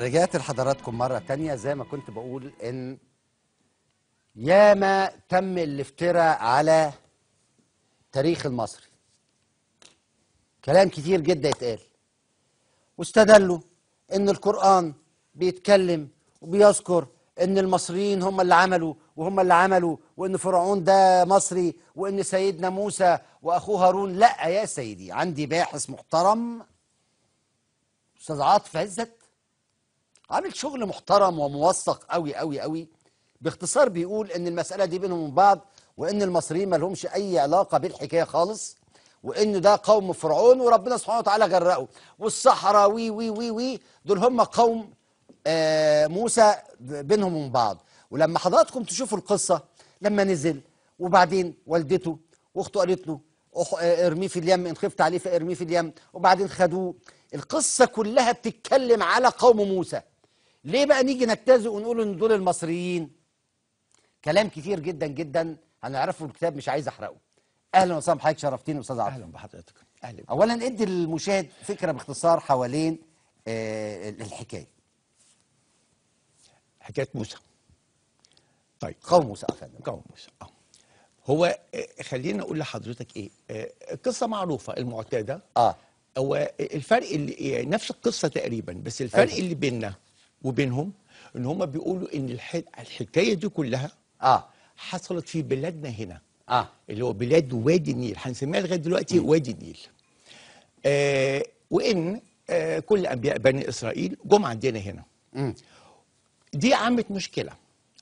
رجعت لحضراتكم مرة تانية زي ما كنت بقول إن ياما تم الافتراء على تاريخ المصري كلام كتير جدا يتقال واستدلوا إن القرآن بيتكلم وبيذكر إن المصريين هم اللي عملوا وهم اللي عملوا وإن فرعون ده مصري وإن سيدنا موسى وأخوه هارون لأ يا سيدي عندي باحث محترم أستاذ عاطف عزت عامل شغل محترم وموثق قوي قوي قوي باختصار بيقول ان المساله دي بينهم وبين بعض وان المصريين ما لهمش اي علاقه بالحكايه خالص وان ده قوم فرعون وربنا سبحانه وتعالى غرقه والصحراء وي وي وي وي دول هم قوم آه موسى بينهم وبين بعض ولما حضراتكم تشوفوا القصه لما نزل وبعدين والدته واخته قالت له آه، ارميه في اليم ان خفت عليه فارميه في اليم وبعدين خدوه القصه كلها بتتكلم على قوم موسى ليه بقى نيجي نجتزئ ونقول ان دول المصريين كلام كتير جدا جدا هنعرفه الكتاب مش عايز احرقه اهلا وسهلا بحضرتك شرفتني استاذ عبد اهلا بحضرتك اهلا اولا ادي للمشاهد فكره باختصار حوالين آه الحكايه حكايه موسى طيب قوم موسى افندم قوم موسى اه هو آه، خلينا اقول لحضرتك ايه القصه آه، معروفه المعتاده اه هو الفرق اللي يعني نفس القصه تقريبا بس الفرق أيه. اللي بيننا وبينهم ان هم بيقولوا ان الحكايه دي كلها اه حصلت في بلادنا هنا اه اللي هو بلاد وادي النيل هنسميها لغايه دلوقتي وادي النيل آه وان آه كل انبياء بني اسرائيل جم عندنا هنا م. دي عملت مشكله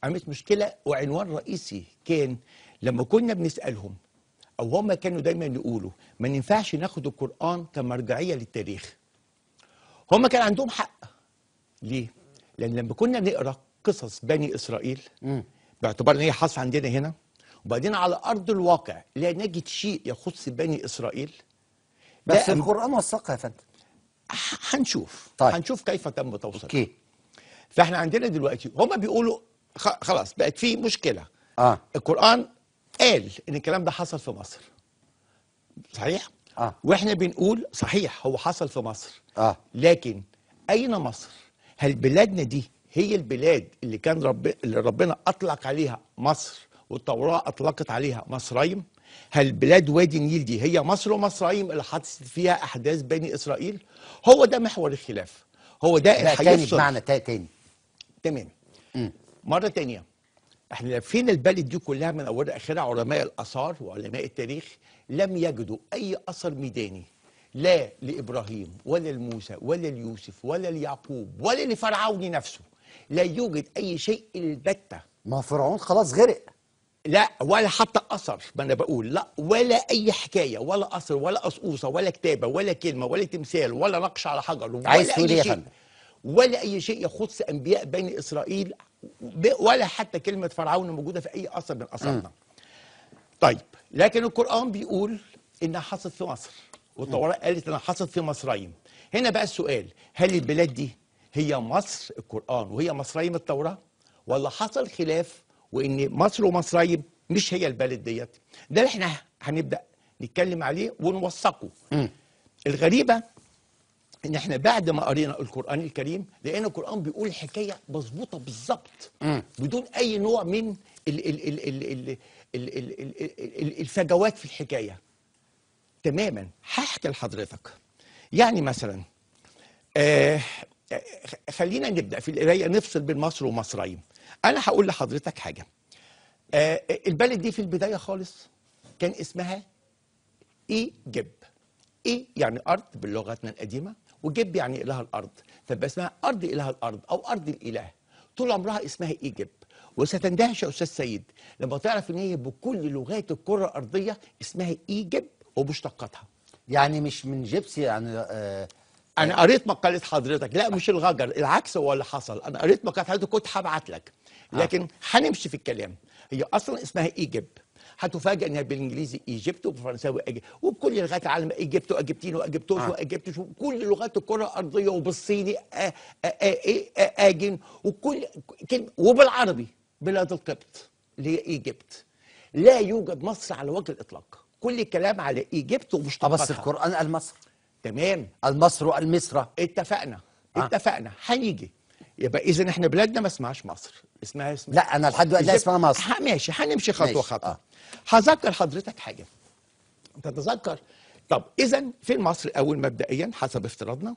عملت مشكله وعنوان رئيسي كان لما كنا بنسالهم او هما كانوا دايما يقولوا ما ينفعش ناخد القران كمرجعيه للتاريخ هما كان عندهم حق ليه لان لما كنا نقرا قصص بني اسرائيل باعتبار ان هي حاصله عندنا هنا وبعدين على ارض الواقع لا نجد شيء يخص بني اسرائيل بس القران وثقها يا فندم هنشوف طيب. هنشوف كيف تم توصيلها اوكي فاحنا عندنا دلوقتي هما بيقولوا خلاص بقت في مشكله اه القران قال ان الكلام ده حصل في مصر صحيح آه. واحنا بنقول صحيح هو حصل في مصر آه. لكن اين مصر هل بلادنا دي هي البلاد اللي كان رب... اللي ربنا اطلق عليها مصر والتوراه اطلقت عليها مصرايم؟ هل بلاد وادي النيل دي هي مصر ومصرايم اللي حدثت فيها احداث بني اسرائيل هو ده محور الخلاف هو ده الحقيقه تاني بمعنى تاني تمام مره تانية احنا لفينا البلد دي كلها من اولها اخرها علماء الاثار وعلماء التاريخ لم يجدوا اي اثر ميداني لا لابراهيم ولا لموسى ولا ليوسف ولا ليعقوب ولا لفرعون نفسه لا يوجد اي شيء البته ما فرعون خلاص غرق لا ولا حتى اثر ما انا بقول لا ولا اي حكايه ولا اثر ولا قصقوصه ولا كتابه ولا كلمه ولا تمثال ولا نقش على حجر ولا عايز تقول ايه يا فندم ولا اي شيء يخص انبياء بني اسرائيل ولا حتى كلمه فرعون موجوده في اي اثر من اثارنا طيب لكن القران بيقول انها حصلت في مصر والطوارئ قالت انا حصلت في مصرين هنا بقى السؤال هل البلاد دي هي مصر القران وهي مصرين التوراه ولا حصل خلاف وان مصر ومصرين مش هي البلد ديت ده اللي احنا هنبدا نتكلم عليه ونوثقه الغريبه ان احنا بعد ما قرينا القران الكريم لقينا القران بيقول حكايه مظبوطه بالظبط بدون اي نوع من الفجوات في الحكايه تماما هحكي لحضرتك يعني مثلا آه خلينا نبدا في القرايه نفصل بين مصر ومصرين انا هقول لحضرتك حاجه آه البلد دي في البدايه خالص كان اسمها اي جب اي يعني ارض بلغتنا القديمه وجب يعني اله الارض فبقى اسمها ارض اله الارض او ارض الاله طول عمرها اسمها اي جب وستندهش يا استاذ سيد لما تعرف ان هي بكل لغات الكره الارضيه اسمها ايجب ومشتقاتها يعني مش من جيبسي يعني آه, آه، انا قريت مقاله حضرتك لا مش الغجر العكس هو اللي حصل انا قريت مقاله حضرتك كنت هبعت لك آه. لكن هنمشي في الكلام هي اصلا اسمها ايجيب هتفاجئ انها بالانجليزي ايجيبت وبالفرنساوي ايجيبت وبكل لغات العالم ايجيبت واجبتين واجبتوش آه. واجبتوش وكل لغات الكره الارضيه وبالصيني آه، إيه، اجن وكل كلمه وبالعربي بلاد القبط اللي هي ايجيبت لا يوجد مصر على وجه الاطلاق كل الكلام على ايجيبت ومش آه، بس القران قال مصر تمام المصر وقال مصر اتفقنا آه. اتفقنا هنيجي يبقى اذا احنا بلادنا ما اسمهاش مصر اسمها اسمها لا انا لحد دلوقتي اسمها مصر ماشي هنمشي خطوه خطوه آه. هذكر حضرتك حاجه تتذكر طب اذا في مصر اول مبدئيا حسب افتراضنا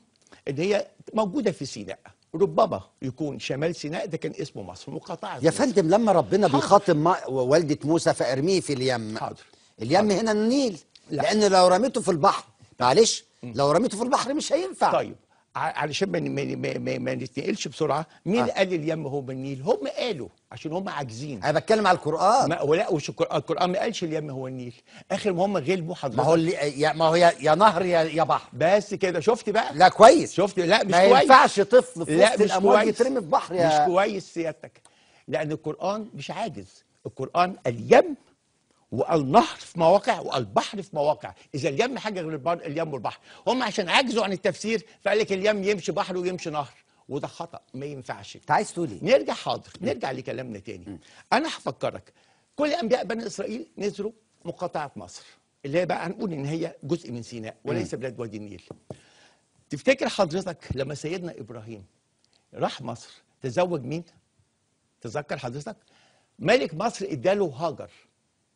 ان هي موجوده في سيناء ربما يكون شمال سيناء ده كان اسمه مصر مقاطعه يا فندم لما ربنا حاضر. بيخاطب والده موسى فارميه في اليم حاضر اليم هنا النيل لا. لان لو رميته في البحر معلش لو رميته في البحر مش هينفع طيب علشان ما ما ما نتنقلش بسرعه مين آه. قال اليم هو النيل هم قالوا عشان هم عاجزين انا بتكلم على القران ما ولا مش القران القران ما قالش اليم هو النيل اخر ما هم غلبوا حضرتك ما هو اللي ما هو يا, نهر يا, يا بحر بس كده شفت بقى لا كويس شفت لا مش ما كويس ما ينفعش طفل في مش الامواج يترمي في بحر يا مش كويس سيادتك لان القران مش عاجز القران اليم والنهر في مواقع والبحر في مواقع اذا اليم حاجه غير البحر اليم والبحر هم عشان عجزوا عن التفسير فقال لك اليم يمشي بحر ويمشي نهر وده خطا ما ينفعش انت عايز تقول ايه نرجع حاضر نرجع لكلامنا تاني انا هفكرك كل انبياء بني اسرائيل نزلوا مقاطعه مصر اللي هي بقى هنقول ان هي جزء من سيناء وليس بلاد وادي النيل تفتكر حضرتك لما سيدنا ابراهيم راح مصر تزوج مين تذكر حضرتك ملك مصر اداله هاجر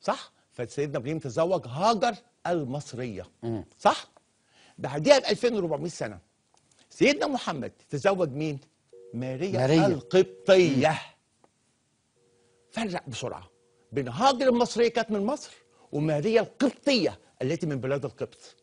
صح فسيدنا ابراهيم تزوج هاجر المصريه صح بعديها ب 2400 سنه سيدنا محمد تزوج مين ماريا, ماريا. القبطيه فرق بسرعه بين هاجر المصريه كانت من مصر وماريا القبطيه التي من بلاد القبط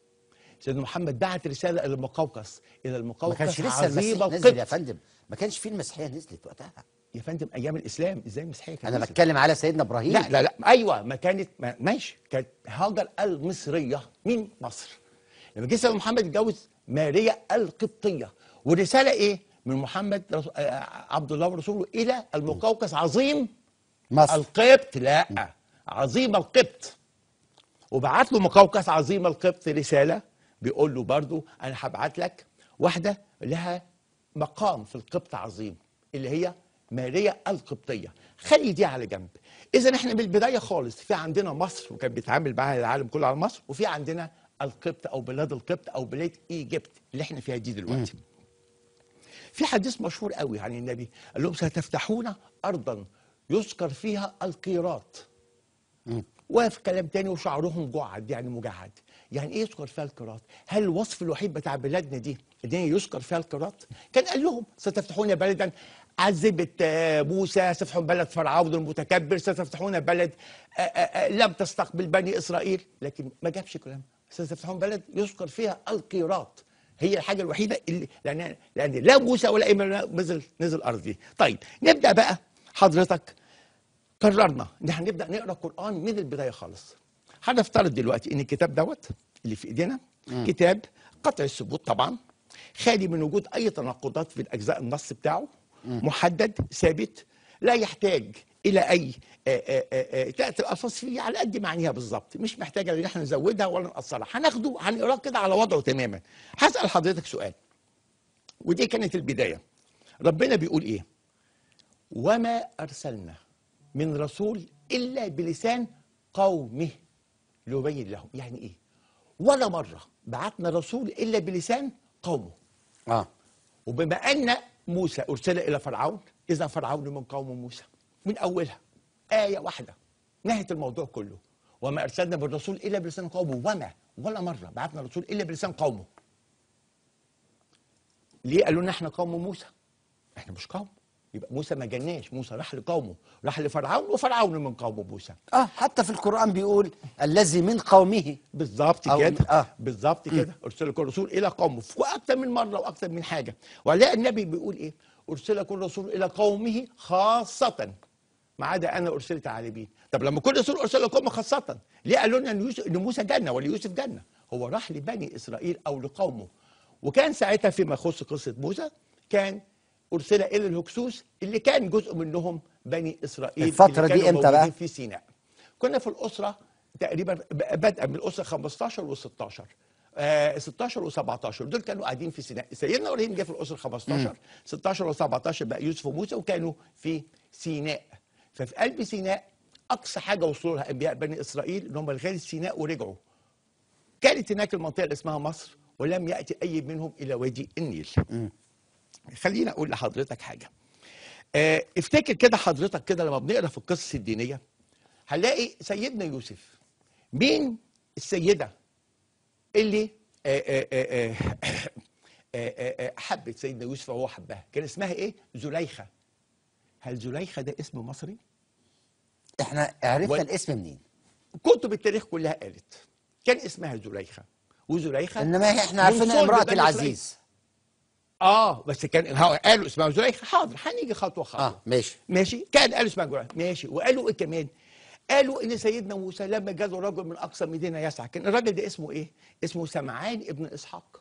سيدنا محمد بعت رساله الى المقوقس الى المقوقس ما كانش لسه المسيح نزل يا فندم ما كانش في المسيحيه نزلت وقتها يا فندم ايام الاسلام ازاي المسيحيه كانت انا بتكلم على سيدنا ابراهيم لا لا لا ايوه ما كانت ما ماشي كانت هاجر المصريه من مصر لما جه سيدنا محمد اتجوز ماريا القبطيه ورساله ايه من محمد آه، آه، عبد الله ورسوله الى المقوقس عظيم مصر القبط لا عظيم القبط وبعت له مقوقس عظيم القبط رساله بيقول له برضه انا هبعت لك واحده لها مقام في القبط عظيم اللي هي ماريه القبطيه خلي دي على جنب اذا احنا من البدايه خالص في عندنا مصر وكان بيتعامل معاها العالم كله على مصر وفي عندنا القبط او بلاد القبط او بلاد ايجيبت اللي احنا فيها دي دلوقتي في حديث مشهور قوي عن النبي قال لهم ستفتحون ارضا يذكر فيها القيراط وفي كلام تاني وشعرهم جعد يعني مجعد يعني ايه يذكر فيها القيراط هل الوصف الوحيد بتاع بلادنا دي ان هي يذكر فيها القيراط كان قال لهم ستفتحون بلدا عذبت آه، موسى ستفتحون بلد فرعون المتكبر ستفتحون بلد آه، آه، لم تستقبل بني إسرائيل لكن ما جابش كلام ستفتحون بلد يذكر فيها القيراط هي الحاجة الوحيدة اللي لأن, لأن لا موسى ولا أي نزل نزل الأرض دي طيب نبدأ بقى حضرتك قررنا إن احنا نبدأ نقرأ القرآن من البداية خالص هنفترض دلوقتي إن الكتاب دوت اللي في إيدينا كتاب قطع الثبوت طبعا خالي من وجود أي تناقضات في الأجزاء النص بتاعه محدد ثابت لا يحتاج الى اي تاتي القصص فيه على قد معنيها بالظبط مش محتاجه ان احنا نزودها ولا نقصرها هناخده هنقراه كده على وضعه تماما هسال حضرتك سؤال ودي كانت البدايه ربنا بيقول ايه وما ارسلنا من رسول الا بلسان قومه ليبين لهم يعني ايه ولا مره بعتنا رسول الا بلسان قومه اه وبما ان موسى أرسل إلى فرعون إذا فرعون من قوم موسى من أولها آية واحدة نهت الموضوع كله وما أرسلنا بالرسول إلا بلسان قومه وما ولا مرة بعتنا الرسول إلا بلسان قومه ليه قالوا لنا إحنا قوم موسى إحنا مش قوم يبقى موسى ما جناش موسى راح لقومه راح لفرعون وفرعون من قومه موسى اه حتى في القران بيقول الذي من قومه بالظبط كده آه. بالظبط كده ارسلك الرسول الى قومه واكثر من مره واكثر من حاجه ولا النبي بيقول ايه ارسلك الرسول الى قومه خاصه ما عدا انا ارسلت على بيه طب لما كل رسول ارسل لقومه خاصه ليه قالوا لنا ان موسى جنه وليوسف جنه هو راح لبني اسرائيل او لقومه وكان ساعتها فيما يخص قصه موسى كان ارسل الى الهكسوس اللي كان جزء منهم بني اسرائيل الفتره دي امتى بقى في سيناء كنا في الاسره تقريبا بدءا من الاسره 15 و16 آه 16 و17 دول كانوا قاعدين في سيناء سيدنا ابراهيم جه في الاسره 15 م. 16 و17 بقى يوسف وموسى وكانوا في سيناء ففي قلب سيناء اقصى حاجه وصلوا لها انبياء بني اسرائيل ان هم لغايه سيناء ورجعوا كانت هناك المنطقه اللي اسمها مصر ولم ياتي اي منهم الى وادي النيل م. خليني اقول لحضرتك حاجه اه افتكر كده حضرتك كده لما بنقرا في القصص الدينيه هنلاقي سيدنا يوسف مين السيده اللي اه اه, آه،, آه،, آه، حبت سيدنا يوسف وهو حبها كان اسمها ايه زليخه هل زليخه ده اسم مصري احنا عرفنا و... الاسم منين كتب التاريخ كلها قالت كان اسمها زليخه وزليخه انما احنا عرفنا امراه العزيز اه بس كان قالوا اسمها زريخ حاضر هنيجي خطوه خطوه اه ماشي ماشي كان قالوا اسمها زليخه ماشي وقالوا ايه كمان قالوا ان سيدنا موسى لما جاله رجل من اقصى مدينه يسعى كان الراجل ده اسمه ايه اسمه سمعان ابن اسحاق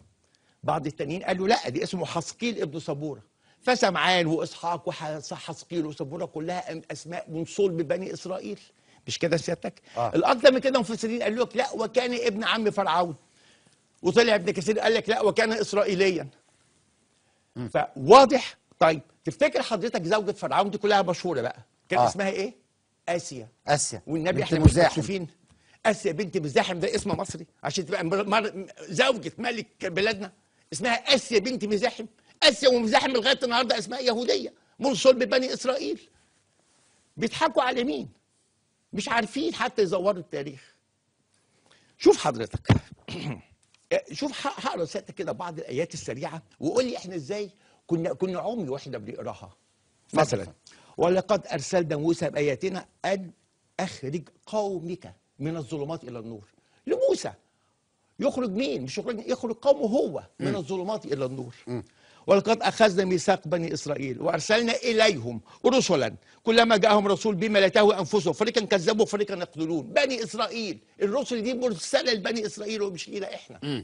بعض التانيين قالوا لا دي اسمه حسقيل ابن صبوره فسمعان واسحاق وحسقيل وصبوره كلها اسماء من صلب بني اسرائيل مش كده سيادتك آه. الاكثر من كده مفسرين قالوا لك لا وكان ابن عم فرعون وطلع ابن كثير قال لك لا وكان اسرائيليا فواضح طيب تفتكر حضرتك زوجة فرعون دي كلها مشهورة بقى كان آه. اسمها ايه؟ آسيا آسيا والنبي احنا مش آسيا بنت مزاحم ده اسم مصري عشان تبقى مر... زوجة ملك بلادنا اسمها آسيا بنت مزاحم آسيا ومزاحم لغاية النهاردة اسماء يهودية من صلب بني إسرائيل بيضحكوا على مين؟ مش عارفين حتى يزوروا التاريخ شوف حضرتك شوف هقرا سيادتك كده بعض الايات السريعه وقول لي احنا ازاي كنا كنا عمي واحنا بنقراها مثلا ولقد ارسلنا موسى باياتنا ان اخرج قومك من الظلمات الى النور لموسى يخرج مين مش يخرج يخرج قومه هو من الظلمات الى النور م. ولقد أخذنا ميثاق بني إسرائيل وأرسلنا إليهم رسلا كلما جاءهم رسول بما لا تهوى أنفسهم فريقا كذبوا وفريقا يقتلون بني إسرائيل الرسل دي مرسلة لبني إسرائيل ومش لينا إحنا م.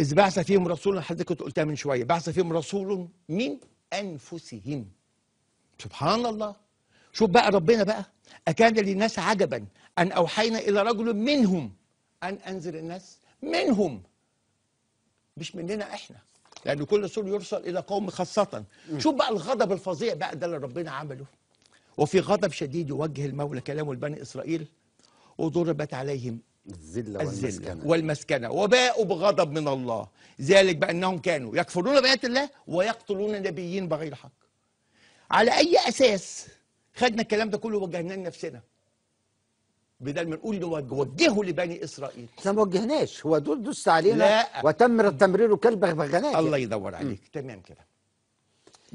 إذ بعث فيهم رسولا حضرتك كنت قلتها من شوية بعث فيهم رسول من أنفسهم سبحان الله شوف بقى ربنا بقى أكان للناس عجبا أن أوحينا إلى رجل منهم أن أنزل الناس منهم مش مننا إحنا لأن كل رسول يرسل إلى قوم خاصة شوف بقى الغضب الفظيع بقى ده اللي ربنا عمله وفي غضب شديد يوجه المولى كلامه لبني إسرائيل وضربت عليهم الذلة والمسكنة والمسكنة وباءوا بغضب من الله ذلك بأنهم كانوا يكفرون بآيات الله ويقتلون نبيين بغير حق على أي أساس خدنا الكلام ده كله ووجهناه لنفسنا بدل ما نقول وجهه لبني اسرائيل احنا ما وجهناش هو دول دوس علينا وتم وتم التمرير كالبغبغانات الله يدور عليك م. تمام كده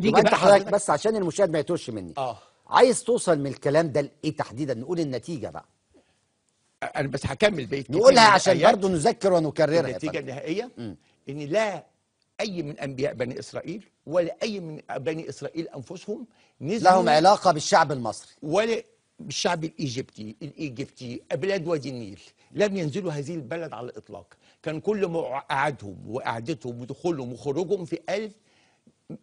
دي انت حضرتك بس عشان المشاهد ما يتوش مني اه عايز توصل من الكلام ده لايه تحديدا نقول النتيجه بقى انا بس هكمل بيت نقولها عشان برضه نذكر ونكررها النتيجه النهائيه م. ان لا اي من انبياء بني اسرائيل ولا اي من بني اسرائيل انفسهم نزلوا لهم علاقه بالشعب المصري ولا الشعب الايجيبتي الايجيبتي بلاد وادي النيل لم ينزلوا هذه البلد على الاطلاق كان كل قعدهم وقعدتهم ودخولهم وخروجهم في قلب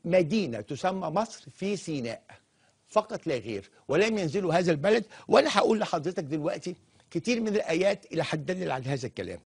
مدينه تسمى مصر في سيناء فقط لا غير ولم ينزلوا هذا البلد وانا هقول لحضرتك دلوقتي كتير من الايات الى حد دلل على هذا الكلام